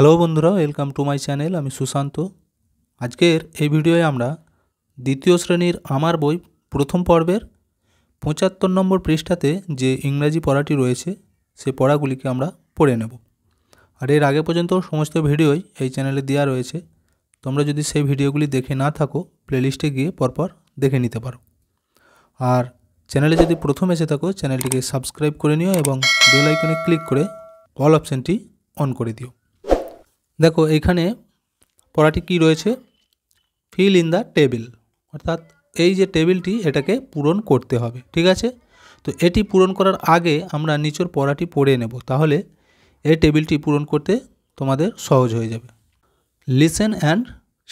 Hello বন্ধুরা welcome to my channel আমি সুশান্ত আজকের এই ভিডিওয়ে আমরা দ্বিতীয় শ্রেণীর আমার বই প্রথম পর্বের পঁচাত্তর নম্বর পৃষ্ঠাতে যে ইংরাজি পড়াটি রয়েছে সে পড়াগুলিকে আমরা পড়ে নেব আর এর আগে পর্যন্ত সমস্ত ভিডিওই এই চ্যানেলে দেওয়া রয়েছে তোমরা যদি সেই ভিডিওগুলি দেখে না থাকো প্লেলিস্টে গিয়ে পরপর দেখে নিতে পারো আর চ্যানেলে যদি প্রথম এসে থাকো চ্যানেলটিকে সাবস্ক্রাইব করে নিও এবং বেল আইকনে ক্লিক করে অল অপশানটি অন করে দিও দেখো এখানে পড়াটি কি রয়েছে ফিল ইন দ্য টেবিল অর্থাৎ এই যে টেবিলটি এটাকে পূরণ করতে হবে ঠিক আছে তো এটি পূরণ করার আগে আমরা নিচের পড়াটি পড়ে নেব তাহলে এই টেবিলটি পূরণ করতে তোমাদের সহজ হয়ে যাবে listen and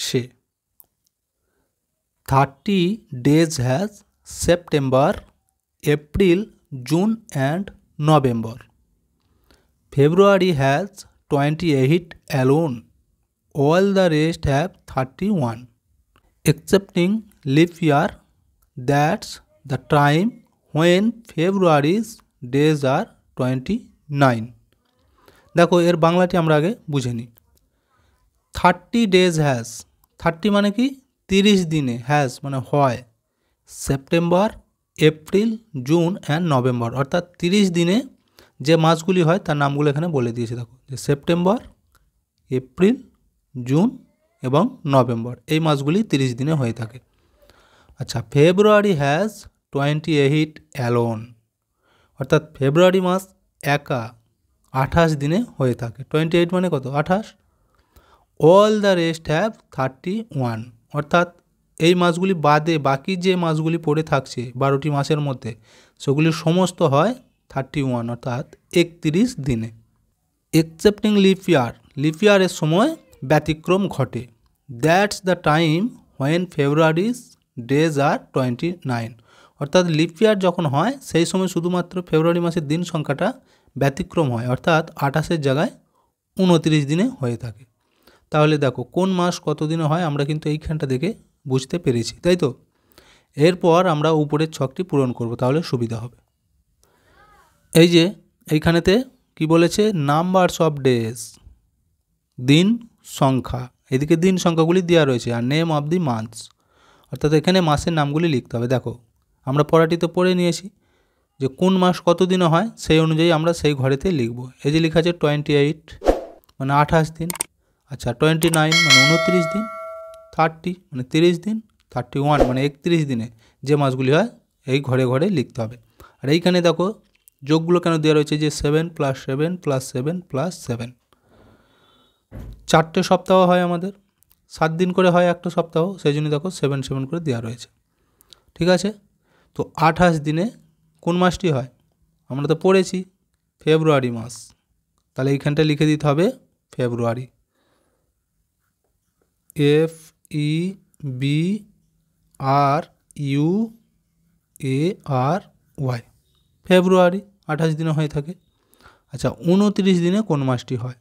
say thirty days has September April June and November February has 28 alone. All the rest have 31. Excepting leap year, that's the time when February's days are 29. দেখো এর বাংলাটি আমরা আগে বুঝে নিই থার্টি ডেজ হ্যাজ থার্টি মানে কি তিরিশ দিনে হ্যাজ মানে হয় September April June and November অর্থাৎ তিরিশ দিনে যে মাসগুলি হয় তার নামগুলো এখানে বলে দিয়েছে দেখো যে সেপ্টেম্বর এপ্রিল জুন এবং নভেম্বর এই মাসগুলি তিরিশ দিনে হয়ে থাকে আচ্ছা February has twenty eight alone অর্থাৎ ফেব্রুয়ারি মাস একা আঠাশ দিনে হয়ে থাকে টোয়েন্টি এইট মানে কত আঠাশ all the rest have thirty one অর্থাৎ এই মাসগুলি বাদে বাকি যে মাসগুলি পড়ে থাকছে বারোটি মাসের মধ্যে সেগুলি সমস্ত হয় থার্টি ওয়ান অর্থাৎ একত্রিশ দিনে এক্সেপ্টিং লিপিয়ার লিপিয়ারের সময় ব্যতিক্রম ঘটে that's the time when February's days are twenty nine অর্থাৎ লিপিয়ার যখন হয় সেই সময় শুধুমাত্র ফেব্রুয়ারি মাসের দিন সংখ্যাটা ব্যতিক্রম হয় অর্থাৎ আঠাশের জায়গায় উনত্রিশ দিনে হয়ে থাকে তাহলে দেখো কোন মাস কত দিনে হয় আমরা কিন্তু এইখানটা দেখে বুঝতে পেরেছি তাই তো এরপর আমরা উপরের ছকটি পূরণ করব তাহলে সুবিধা হবে এই যে এইখানেতে কি বলেছে নাম্বারস অফ ডেজ দিন সংখ্যা এদিকে দিন সংখ্যাগুলি দেওয়া রয়েছে আর নেম অফ দি মান্থস অর্থাৎ এখানে মাসের নামগুলি লিখতে হবে দেখো আমরা পড়াটিতে পড়ে নিয়েছি যে কোন মাস কত দিনে হয় সেই অনুযায়ী আমরা সেই ঘরেতে লিখব এই যে লেখা আছে টোয়েন্টি এইট মানে আঠাশ দিন আচ্ছা টোয়েন্টি নাইন মানে উনত্রিশ দিন থার্টি মানে তিরিশ দিন থার্টি ওয়ান মানে একত্রিশ দিনে যে মাসগুলি হয় এই ঘরে ঘরে লিখতে হবে আর এইখানে দেখো যোগগুলো কেন দেওয়া রয়েছে যে seven plus seven plus seven plus seven চারটে সপ্তাহ হয় আমাদের সাত দিন করে হয় একটা সপ্তাহ সেই জন্য দেখো সেভেন সেভেন করে দেওয়া রয়েছে ঠিক আছে তো আঠাশ দিনে কোন মাসটি হয় আমরা তো পড়েছি ফেব্রুয়ারি মাস তাহলে এইখানটা লিখে দিতে হবে February F E B R U A R Y February আঠাশ দিনে হয়ে থাকে আচ্ছা উনত্রিশ দিনে কোন মাসটি হয়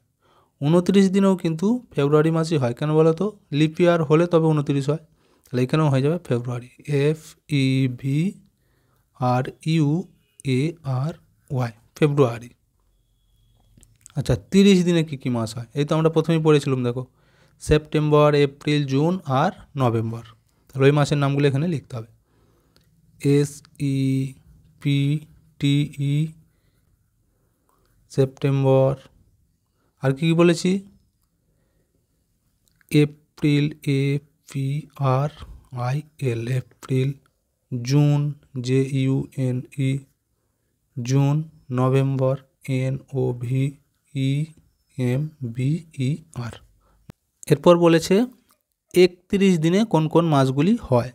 উনত্রিশ দিনেও কিন্তু ফেব্রুয়ারি মাসই হয় কেন বলো তো লিপ ইয়ার হলে তবে উনত্রিশ হয় তাহলে এখানেও হয়ে যাবে February F E V R U A R Y February আচ্ছা তিরিশ দিনে কী কী মাস হয় এই তো আমরা প্রথমেই পড়েছিলাম দেখো সেপ্টেম্বর এপ্রিল জুন আর নভেম্বর তাহলে ওই মাসের নামগুলো এখানে লিখতে হবে S E P E September আর কি বলেছি April A P R I L April June J U N E June November N O V E M B E R এরপর বলেছে একত্রিশ দিনে কোন কোন মাসগুলি হয়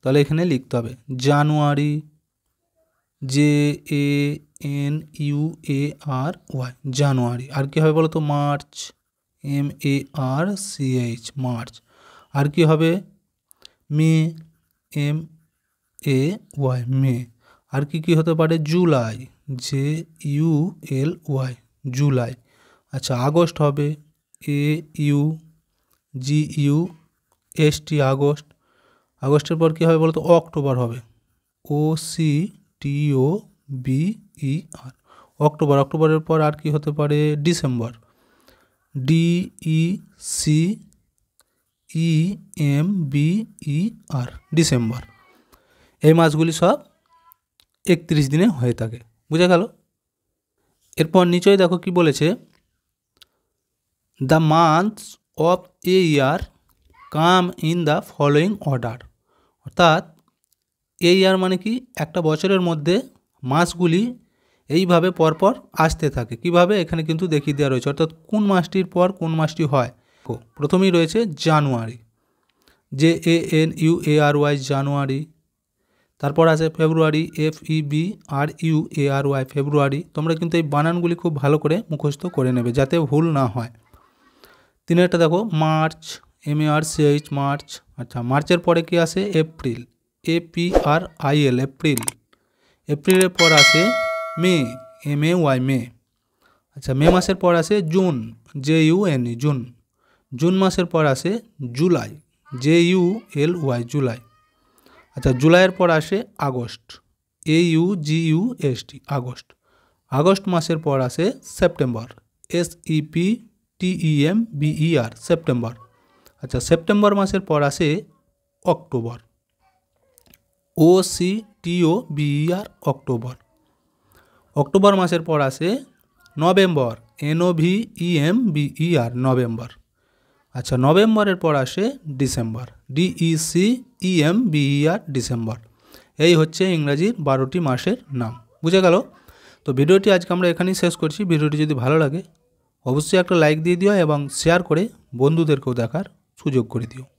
তাহলে এখানে লিখতে হবে January J A N U A R Y January আর কী হবে বলো তো March M A R C H March আর কি হবে মে এম এ ওয়াই মে আর কি কী হতে পারে July J U L Y July আচ্ছা আগস্ট হবে A U G U S T August আগস্টের পর কী হবে বলতো অক্টোবর হবে O C T O B E R October অক্টোবরের পর আর কি হতে পারে December D E C E M B E R December এই মাসগুলি সব একত্রিশ দিনে হয়ে থাকে বুঝে গেল এরপর নিচয় দেখো কি বলেছে the months of a year come in the following order অর্থাৎ এই ইয়ার মানে কি একটা বছরের মধ্যে মাসগুলি এইভাবে পরপর আসতে থাকে কিভাবে এখানে কিন্তু দেখিয়ে দেওয়া রয়েছে অর্থাৎ কোন মাসটির পর কোন মাসটি হয় প্রথমেই রয়েছে January J A N U A R Y January তারপর আছে February F E B R U A R Y February তোমরা কিন্তু এই বানানগুলি খুব ভালো করে মুখস্থ করে নেবে যাতে ভুল না হয় তিনেরটা দেখো March M R C H March আচ্ছা মার্চের পরে কি আসে April A P R P I L April এপ্রিলের পর আসে মে এম এ ওয়াই মে আচ্ছা মে মাসের পর আসে June J U N E June June মাসের পর আসে July J U L Y July আচ্ছা জুলাইয়ের পর আসে August A U G U S T August আগস্ট মাসের পর আসে September S E P P T E M B E R September আচ্ছা সেপ্টেম্বর মাসের পর আসে October O C T O B E R October October মাসের পর আসে November N O V E M B E R November আচ্ছা নভেম্বরের পর আসে December D E C E M B E R December এই হচ্ছে ইংরাজির বারোটি মাসের নাম বুঝে গেল তো ভিডিওটি আজকে আমরা এখানেই শেষ করছি ভিডিওটি যদি ভালো লাগে অবশ্যই একটা লাইক দিয়ে দিও এবং শেয়ার করে বন্ধুদেরকেও দেখার সুযোগ করে দিও